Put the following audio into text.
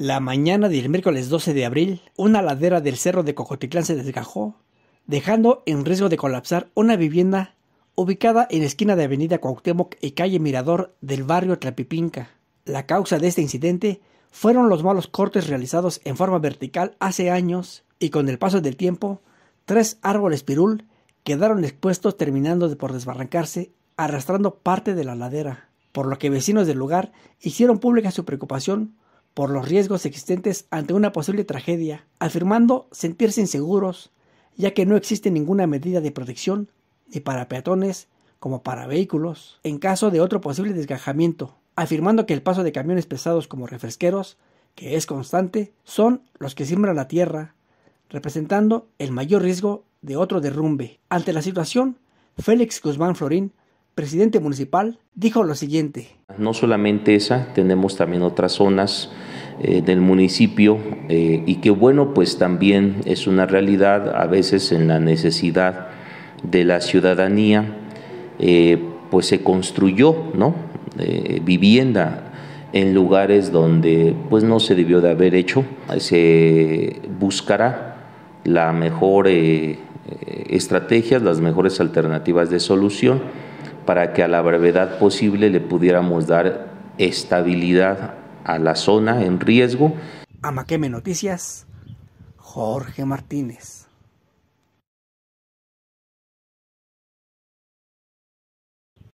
La mañana del miércoles 12 de abril, una ladera del cerro de Cocotitlán se desgajó, dejando en riesgo de colapsar una vivienda ubicada en esquina de Avenida Cuauhtémoc y calle Mirador del barrio Tlapipinca. La causa de este incidente fueron los malos cortes realizados en forma vertical hace años y con el paso del tiempo, tres árboles pirul quedaron expuestos terminando por desbarrancarse, arrastrando parte de la ladera, por lo que vecinos del lugar hicieron pública su preocupación por los riesgos existentes ante una posible tragedia, afirmando sentirse inseguros, ya que no existe ninguna medida de protección, ni para peatones como para vehículos, en caso de otro posible desgajamiento, afirmando que el paso de camiones pesados como refresqueros, que es constante, son los que siembran la tierra, representando el mayor riesgo de otro derrumbe. Ante la situación, Félix Guzmán Florín presidente municipal, dijo lo siguiente. No solamente esa, tenemos también otras zonas eh, del municipio eh, y que bueno, pues también es una realidad a veces en la necesidad de la ciudadanía, eh, pues se construyó, ¿no? vivienda en lugares donde pues no se debió de haber hecho. Se buscará la mejor estrategia, las mejores alternativas de solución para que a la brevedad posible le pudiéramos dar estabilidad a la zona en riesgo. Amaqueme Noticias, Jorge Martínez.